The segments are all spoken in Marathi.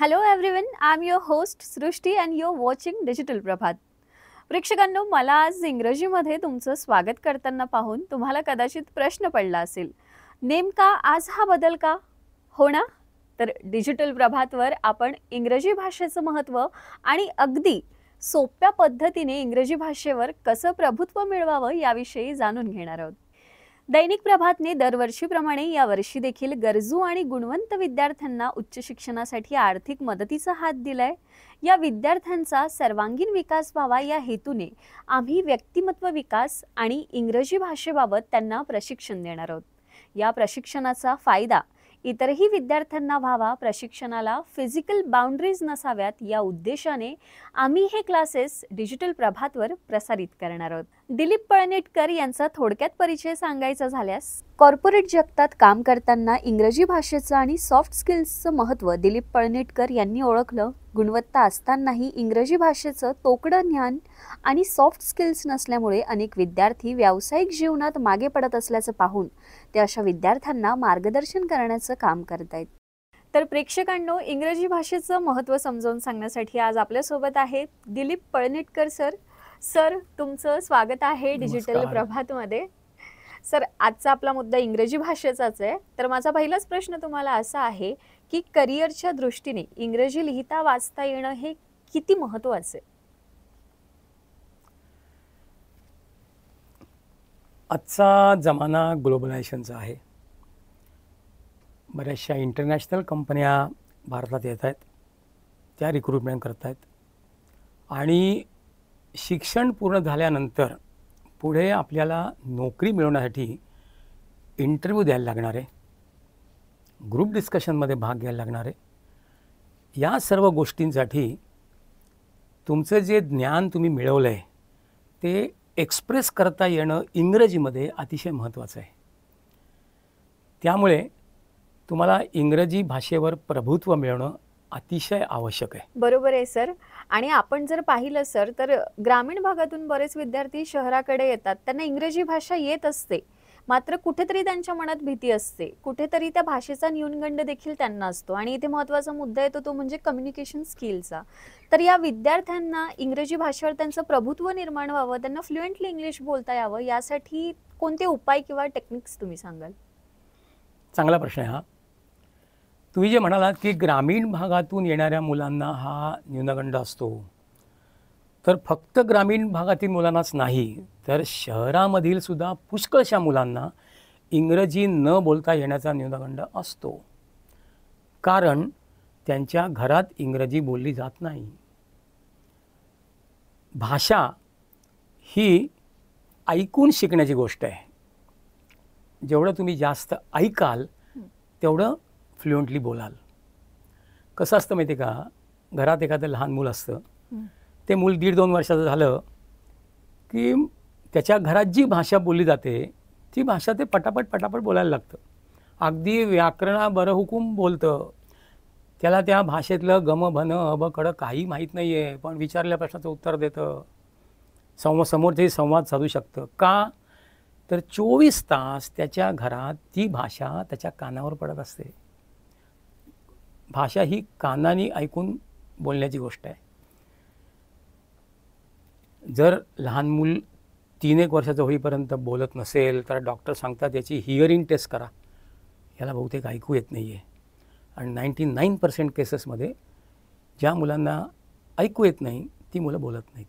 Hello everyone I am your host Srushti and you're watching digital Prabhat प्रेक्षकांनो मला आज इंग्रजीमध्ये तुमचं स्वागत करताना पाहून तुम्हाला कदाचित प्रश्न पडला असेल नेमका आज हा बदल का हो ना तर डिजिटल प्रभातवर आपण इंग्रजी भाषेचं महत्त्व आणि अगदी सोप्या पद्धतीने इंग्रजी भाषेवर कसं प्रभुत्व मिळवावं याविषयी जाणून घेणार आहोत दैनिक प्रभातने दरवर्षीप्रमाणे यावर्षी देखील गरजू आणि गुणवंत विद्यार्थ्यांना उच्च शिक्षणासाठी आर्थिक मदतीचा हात दिलाय या विद्यार्थ्यांचा सर्वांगीण विकास व्हावा या हेतूने आम्ही व्यक्तिमत्व विकास आणि इंग्रजी भाषेबाबत त्यांना प्रशिक्षण देणार आहोत या प्रशिक्षणाचा फायदा इतरही विद्यार्थ्यांना व्हावा प्रशिक्षणाला फिजिकल बाउंड्रीज नसाव्यात या उद्देशाने आम्ही हे क्लासेस डिजिटल प्रभातवर प्रसारित करणार आहोत दिलीप पळनेटकर यांचा थोडक्यात परिचय सांगायचा झाल्यास कॉर्पोरेट जगतात काम करताना इंग्रजी भाषेचं आणि सॉफ्ट स्किल्सचं महत्त्व दिलीप पळनेटकर यांनी ओळखलं गुणवत्ता असतानाही इंग्रजी भाषेचं तोकडं ज्ञान आणि सॉफ्ट स्किल्स नसल्यामुळे अनेक विद्यार्थी व्यावसायिक जीवनात मागे पडत असल्याचं पाहून ते अशा विद्यार्थ्यांना मार्गदर्शन करण्याचं काम करत आहेत तर प्रेक्षकांनो इंग्रजी भाषेचं महत्त्व समजावून सांगण्यासाठी आज आपल्यासोबत आहेत दिलीप पळनेटकर सर सर तुमचं स्वागत आहे डिजिटल प्रभातमध्ये सर आजचा आपला मुद्दा इंग्रजी भाषेचाच आहे तर माझा पहिलाच प्रश्न तुम्हाला असा आहे की करिअरच्या दृष्टीने इंग्रजी लिहिता वाचता येणं हे किती महत्वाचं आहे आजचा जमाना ग्लोबलायझेशनचा आहे बऱ्याचशा इंटरनॅशनल कंपन्या भारतात येत आहेत त्या रिक्रुटमेंट करत आहेत आणि शिक्षण पूर्ण झाल्यानंतर पुढे आपल्याला नोकरी मिळवण्यासाठी इंटरव्ह्यू द्यायला लागणार आहे ग्रुप डिस्कशनमध्ये भाग घ्यायला लागणार आहे या सर्व गोष्टींसाठी तुमचं जे ज्ञान तुम्ही मिळवलं आहे ते एक्सप्रेस करता येणं इंग्रजीमध्ये अतिशय महत्त्वाचं आहे त्यामुळे तुम्हाला इंग्रजी भाषेवर प्रभुत्व मिळवणं अतिशय आवश्यक आहे बरोबर आहे सर आणि आपण जर पाहिलं सर तर ग्रामीण भागातून बरेच विद्यार्थी शहराकडे येतात त्यांना इंग्रजी भाषा येत असते मात्र कुठेतरी त्यांच्या मनात भीती असते कुठेतरी त्या भाषेचा न्यूनगंड देखील त्यांना असतो आणि इथे महत्वाचा मुद्दा येतो तो, तो म्हणजे कम्युनिकेशन स्किलचा तर या विद्यार्थ्यांना इंग्रजी भाषेवर त्यांचं प्रभुत्व निर्माण व्हावं त्यांना फ्लुएंटली इंग्लिश बोलता यावं यासाठी कोणते उपाय किंवा टेक्निक्स तुम्ही सांगाल चांगला प्रश्न आहे हा तुम्ही जे म्हणालात की ग्रामीण भागातून येणाऱ्या मुलांना हा न्यूनगंड असतो तर फक्त ग्रामीण भागातील मुलांनाच नाही तर शहरामधील सुद्धा पुष्कळशा मुलांना इंग्रजी न बोलता येण्याचा न्यूनगंड असतो कारण त्यांच्या घरात इंग्रजी बोलली जात नाही भाषा ही ऐकून शिकण्याची गोष्ट आहे जेवढं तुम्ही जास्त ऐकाल तेवढं फ्लुएंटली बोलाल कसं असतं माहिती का घरात एखादं लहान मूल असतं ते मूल दीड दोन वर्षाचं झालं की त्याच्या घरात जी भाषा बोलली जाते ती भाषा ते पटापट पटापट बोलायला लागतं अगदी व्याकरणा बरंहुकूम हुकूम बोलतं त्याला त्या भाषेतलं गम भन अब कडं काही माहीत नाही आहे पण विचारल्या प्रश्नाचं उत्तर देतं समोर ते संवाद साधू शकतं का तर चोवीस तास त्याच्या घरात ती भाषा त्याच्या कानावर पडत असते भाषा ही कानाने ऐकून बोलण्याची गोष्ट आहे जर लहान मूल तीन एक वर्षाचं होईपर्यंत बोलत नसेल तर डॉक्टर सांगतात याची हिअरिंग टेस्ट करा याला बहुतेक ऐकू येत नाही आहे आणि नाईंटी नाईन पर्सेंट केसेसमध्ये ज्या मुलांना ऐकू येत नाही ती मुलं बोलत नाहीत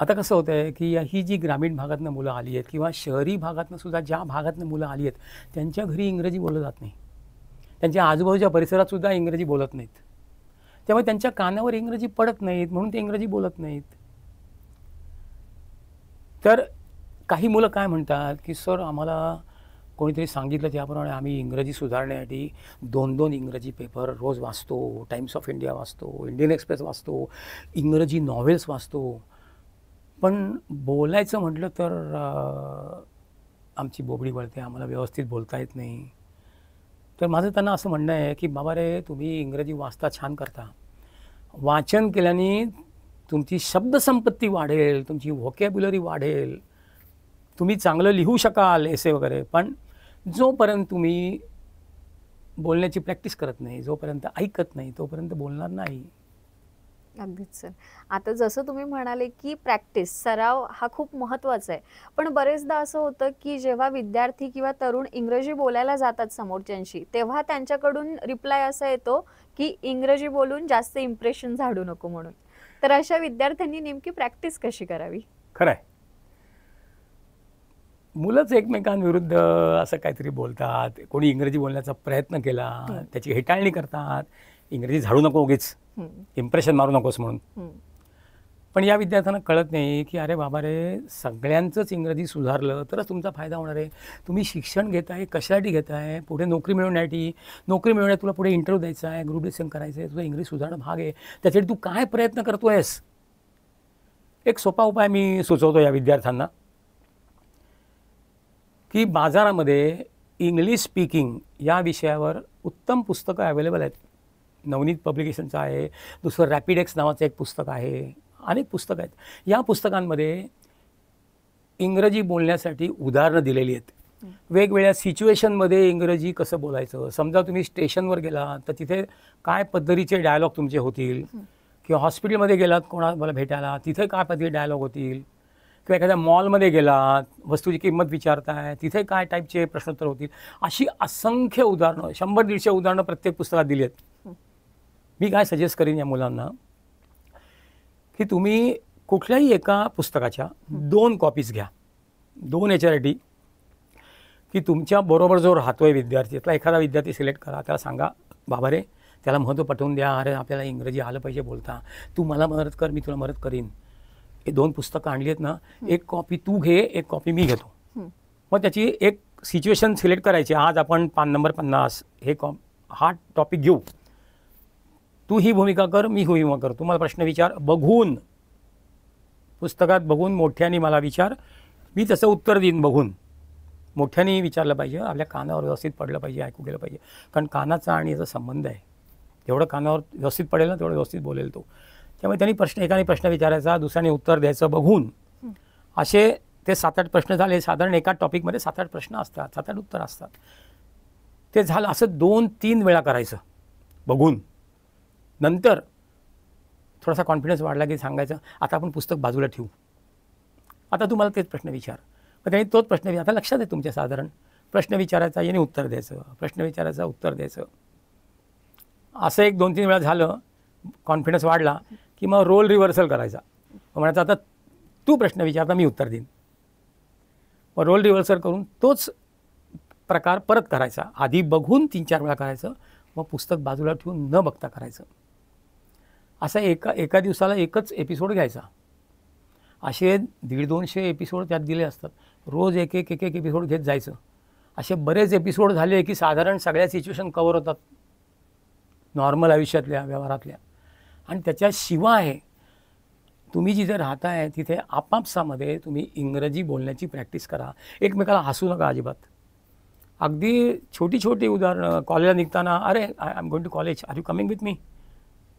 आता कसं होतं आहे की ही जी ग्रामीण भागातनं मुलं आली आहेत किंवा शहरी भागातनं सुद्धा ज्या भागातनं मुलं आली आहेत त्यांच्या घरी इंग्रजी बोललं जात नाही त्यांच्या आजूबाजूच्या परिसरात सुद्धा इंग्रजी बोलत नाहीत त्यामुळे त्यांच्या कानावर इंग्रजी पडत नाहीत म्हणून ते इंग्रजी बोलत नाहीत तर काही मुलं काय म्हणतात की सर आम्हाला कोणीतरी सांगितलं त्याप्रमाणे आम्ही इंग्रजी सुधारण्यासाठी दोन दोन इंग्रजी पेपर रोज वाचतो टाइम्स ऑफ इंडिया वाचतो इंडियन एक्सप्रेस वाचतो इंग्रजी नॉव्हेल्स वाचतो पण बोलायचं म्हटलं तर आमची बोबडी वळते आम्हाला व्यवस्थित बोलता येत नाही तर माझं त्यांना असं म्हणणं आहे की बाबा रे तुम्ही इंग्रजी वाचता छान करता वाचन केल्याने तुमची शब्दसंपत्ती वाढेल तुमची व्होकॅब्युलरी वाढेल तुम्ही चांगलं लिहू शकाल एसे वगैरे पण जोपर्यंत तुम्ही बोलण्याची प्रॅक्टिस करत नाही जोपर्यंत ऐकत नाही तोपर्यंत बोलणार नाही अगदीच सर आता जसं तुम्ही म्हणाले की प्रॅक्टिस सराव हा खूप महत्वाचा आहे पण बरेचदा असं होतं की जेव्हा विद्यार्थी किंवा तरुण इंग्रजी बोलायला जातात समोरच्यांशी तेव्हा त्यांच्याकडून रिप्लाय असा येतो की इंग्रजी बोलून जास्त इम्प्रेशन झाडू नको म्हणून तर अशा विद्यार्थ्यांनी नेमकी प्रॅक्टिस कशी करावी खरंय मुलंच एकमेकांविरुद्ध असं काहीतरी बोलतात कोणी इंग्रजी बोलण्याचा प्रयत्न केला हो. त्याची हेटाळणी करतात इंग्रजी झाडू नको उगीच इम्प्रेशन मारू नकोस म्हणून पण या विद्यार्थ्यांना कळत नाही की अरे बाबा रे सगळ्यांचंच इंग्रजी सुधारलं तरच तुमचा फायदा होणार आहे तुम्ही शिक्षण घेत आहे कशासाठी घेत आहे पुढे नोकरी मिळवण्यासाठी नोकरी मिळवण्यात तुला पुढे इंटरव्ह्यू द्यायचा आहे ग्रुप डिस्कशन करायचं आहे तुझा इंग्रजी सुधारणं भाग आहे त्यासाठी तू काय प्रयत्न करतो आहेस एक सोपा उपाय मी सुचवतो या विद्यार्थ्यांना की बाजारामध्ये इंग्लिश स्पीकिंग या विषयावर उत्तम पुस्तकं अवेलेबल आहेत नवनीत पब्लिकेशनचं आहे दुसरं रॅपिडेक्स नावाचं एक पुस्तक आहे अनेक पुस्तकं आहेत या पुस्तकांमध्ये इंग्रजी बोलण्यासाठी उदाहरणं दिलेली आहेत वेगवेगळ्या सिच्युएशनमध्ये इंग्रजी कसं बोलायचं समजा तुम्ही स्टेशनवर गेलात तर तिथे काय पद्धतीचे डायलॉग तुमचे होतील किंवा हॉस्पिटलमध्ये गेलात कोणाला भेटायला तिथे काय पद्धती डायलॉग होतील किंवा एखाद्या मॉलमध्ये गेलात वस्तूची किंमत विचारताय तिथे काय टाईपचे प्रश्नोत्तर होतील अशी असंख्य उदाहरणं शंभर दीडशे उदाहरणं प्रत्येक पुस्तकात दिली आहेत मी काय सजेस्ट करीन या मुलांना की तुम्ही कुठल्याही एका पुस्तकाच्या दोन कॉपीज घ्या दोन याच्यासाठी की तुमच्या बरोबर जो राहतो आहे विद्यार्थी त्याला एखादा विद्यार्थी सिलेक्ट करा त्याला सांगा बाबा रे त्याला महत्त्व पटवून द्या अरे आपल्याला इंग्रजी आलं पाहिजे बोलता तू मला मदत कर मी तुला मदत करीन हे दोन पुस्तकं आणली आहेत ना एक कॉपी तू घे एक कॉपी मी घेतो मग त्याची एक सिच्युएशन सिलेक्ट करायची आज आपण पान नंबर पन्नास हे कॉ हा टॉपिक घेऊ तू ही भूमिका कर मी ही भूमिका कर तुम्हाला प्रश्न विचार बघून पुस्तकात बघून मोठ्याने मला विचार मी तसं उत्तर देईन बघून मोठ्याने विचारलं पाहिजे आपल्या कानावर व्यवस्थित पडलं पाहिजे ऐकू गेलं पाहिजे कारण कानाचा आणि याचा संबंध आहे जेवढं कानावर व्यवस्थित पडेल ना तेवढं व्यवस्थित बोलेल तो त्यामुळे त्यांनी प्रश्न एकाने प्रश्न विचारायचा दुसऱ्याने उत्तर द्यायचं बघून असे ते सात आठ प्रश्न झाले साधारण एका टॉपिकमध्ये सात आठ प्रश्न असतात सात आठ उत्तर असतात ते झालं असं दोन तीन वेळा करायचं बघून नंतर थोडासा कॉन्फिडन्स वाढला की सांगायचं आता आपण पुस्तक बाजूला ठेवू आता तुम्हाला तेच प्रश्न विचार मग त्यांनी तोच प्रश्न विचार आता लक्षात आहे तुमच्या साधारण प्रश्न विचारायचा याने उत्तर द्यायचं प्रश्न विचारायचा उत्तर द्यायचं असं एक दोन तीन वेळा झालं कॉन्फिडन्स वाढला की मग रोल रिव्हर्सल करायचा म्हणायचं आता तू प्रश्न विचारता मी उत्तर देईन मग रोल रिव्हर्सल करून तोच प्रकार परत करायचा आधी बघून तीन चार वेळा करायचं मग पुस्तक बाजूला ठेवून न बघता करायचं असा एका एका दिवसाला एकच एपिसोड घ्यायचा असे दीड दोनशे एपिसोड त्यात दिले असतात रोज एक एक एक एक एपिसोड घेत जायचं असे बरेच एपिसोड झाले की साधारण सगळ्या सिच्युएशन कवर होतात नॉर्मल आयुष्यातल्या व्यवहारातल्या आणि त्याच्याशिवाय तुम्ही जिथे राहताय तिथे आपापसामध्ये तुम्ही इंग्रजी बोलण्याची प्रॅक्टिस करा एकमेकाला हसू नका अजिबात अगदी छोटी छोटी उदाहरणं कॉलेजला निघताना अरे I am going to college are you coming with me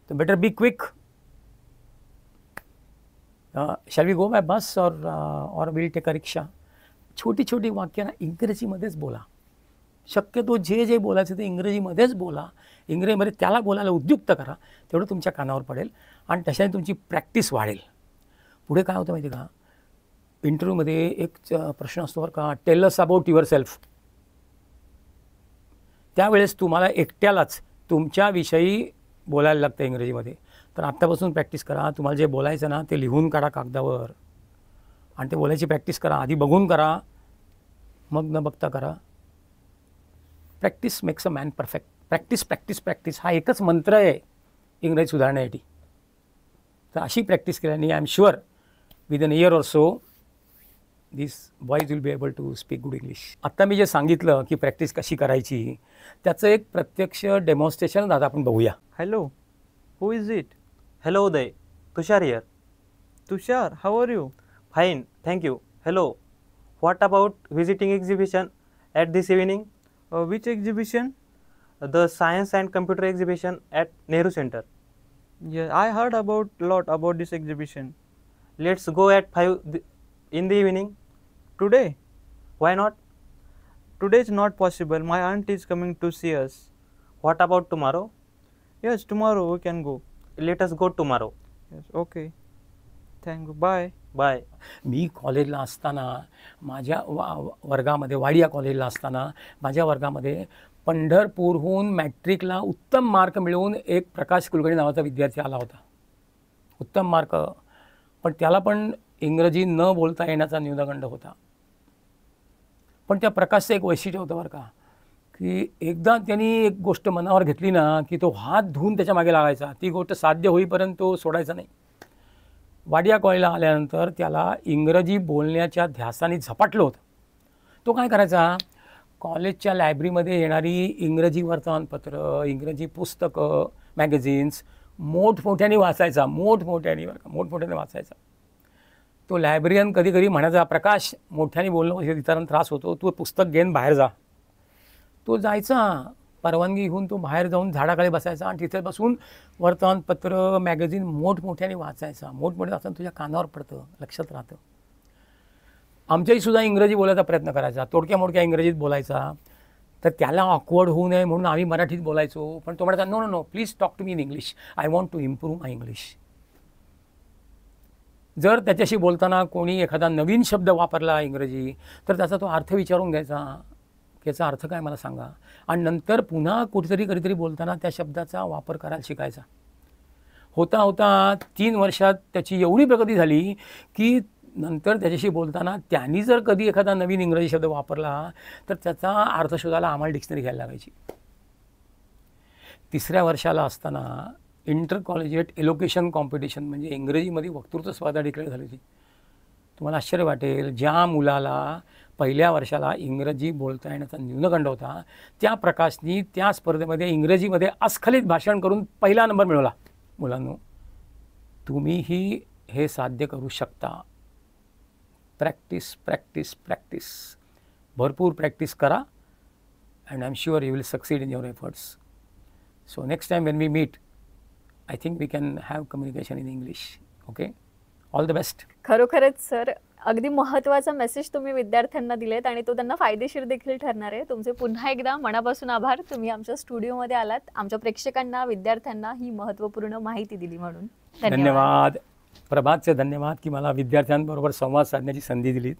तो better be quick shall we go by bus or or will take a rickshaw छोटी छोटी वाक्य ना इंग्रजीमध्येच बोला शक्यतो जे जे बोलायचं ते इंग्रजीमध्येच बोला इंग्रजीमध्ये त्याला बोलायला उद्युक्त करा तेवढं तुमच्या कानावर पडेल आणि तशाने तुमची प्रॅक्टिस वाढेल पुढे काय होतं माहिती का इंटरव्ह्यूमध्ये एक uh, प्रश्न असतो बरं का टेलस अबाउट युअर सेल्फ त्यावेळेस तुम्हाला एकट्यालाच तुमच्याविषयी बोलायला लागतं इंग्रजीमध्ये तर आत्तापासून प्रॅक्टिस करा तुम्हाला जे बोलायचं ना ते लिहून काढा कागदावर आणि ते बोलायची प्रॅक्टिस करा आधी बघून करा मग न बघता करा practice makes a man perfect practice practice practice हा एकच मंत्र आहे इंग्रजी सुधारण्यासाठी तर अशी प्रॅक्टिस केल्याने I am sure with an year or so this boys will be able to speak good English आत्ता मी जे सांगितलं की प्रॅक्टिस कशी करायची त्याचं एक प्रत्यक्ष डेमॉन्स्ट्रेशन आता आपण बघूया hello who is it hello Uday Tushar here Tushar how are you fine thank you hello what about visiting exhibition at this evening which exhibition the science and computer exhibition at Nehru Centre I heard about lot about this exhibition let's go at five in the evening Today? Why not? Today is not possible. My aunt is coming to see us. What about tomorrow? Yes, tomorrow we can go. Let us go tomorrow. Yes, okay. Thank you bye bye मी कॉलेजला असताना माझ्या वा वर्गामध्ये वाडिया कॉलेजला असताना माझ्या वर्गामध्ये पंढरपूरहून मॅट्रिकला उत्तम मार्क मिळवून एक प्रकाश कुलकर्णी नावाचा विद्यार्थी आला होता उत्तम मार्क पण त्याला पण इंग्रजी न बोलता येण्याचा न्यूनगंड होता पण त्या प्रकाशचं एक वैशिष्ट्य होतं बरं का की एकदा त्यांनी एक गोष्ट मनावर घेतली ना की तो हात धुवून त्याच्या मागे लागायचा ती गोष्ट साध्य होईपर्यंत तो सोडायचा नाही वाडिया कॉलेजला आल्यानंतर त्याला इंग्रजी बोलण्याच्या ध्यासाने झपाटलं होतं तो काय करायचा कॉलेजच्या लायब्ररीमध्ये येणारी इंग्रजी वर्तमानपत्र इंग्रजी पुस्तकं मॅगझिन्स मोठमोठ्याने वाचायचा मोठमोठ्याने बरं का मोठमोठ्याने वाचायचा तो लायब्ररीयन कधी कधी म्हणायचा प्रकाश मोठ्याने बोलणं इतरांना त्रास होतो तू पुस्तक घेऊन बाहेर जा तो जायचा परवानगी घेऊन तो बाहेर जाऊन झाडाकडे बसायचा आणि तिथे बसून वर्तमानपत्र मॅगझिन मोठमोठ्याने वाचायचा मोठमोठ्या असताना तुझ्या कानावर पडतं लक्षात राहतं आमच्याही सुद्धा इंग्रजी बोलायचा प्रयत्न करायचा तोडक्या मोडक्या इंग्रजीत बोलायचा तर त्याला ऑकवर्ड होऊ नये म्हणून आम्ही मराठीत बोलायचो पण तो म्हणायचा no no no please talk to me in English I want to improve my English जर त्याच्याशी बोलताना कोणी एखादा नवीन शब्द वापरला इंग्रजी तर त्याचा तो अर्थ विचारून घ्यायचा याचा अर्थ काय मला सांगा आणि नंतर पुन्हा कुठेतरी कधीतरी बोलताना त्या शब्दाचा वापर करायला शिकायचा होता होता तीन वर्षात त्याची एवढी प्रगती झाली की नंतर त्याच्याशी बोलताना त्यांनी जर कधी एखादा नवीन इंग्रजी शब्द वापरला तर त्याचा अर्थ शोधायला आम्हाला डिक्शनरी घ्यायला लागायची तिसऱ्या वर्षाला असताना इंटर कॉलेजिएट एलोकेशन कॉम्पिटिशन म्हणजे इंग्रजीमध्ये वक्तृत्व स्पर्धा डिक्लेअर झाली होती तुम्हाला आश्चर्य वाटेल ज्या मुलाला पहिल्या वर्षाला इंग्रजी बोलता येण्याचा न्यूनगंड होता त्या प्रकाशनी त्या स्पर्धेमध्ये इंग्रजीमध्ये अस्खलित भाषण करून पहिला नंबर मिळवला मुलांनो तुम्हीही हे साध्य करू शकता प्रॅक्टिस प्रॅक्टिस प्रॅक्टिस भरपूर प्रॅक्टिस करा and I am sure you will succeed in your efforts so next time when we meet I think we can have communication in English okay all the best खरोखरच सर अगदी महत्त्वाचा मेसेज तुम्ही विद्यार्थ्यांना दिलेत आणि तो त्यांना फायदेशीर देखील ठरणार आहे तुमचे पुन्हा एकदा मनापासून आभार तुम्ही आमच्या स्टुडिओमध्ये आलात आमच्या प्रेक्षकांना विद्यार्थ्यांना ही महत्त्वपूर्ण माहिती दिली म्हणून धन्यवाद प्रभातचे धन्यवाद की मला विद्यार्थ्यांबरोबर संवाद साधण्याची संधी दिली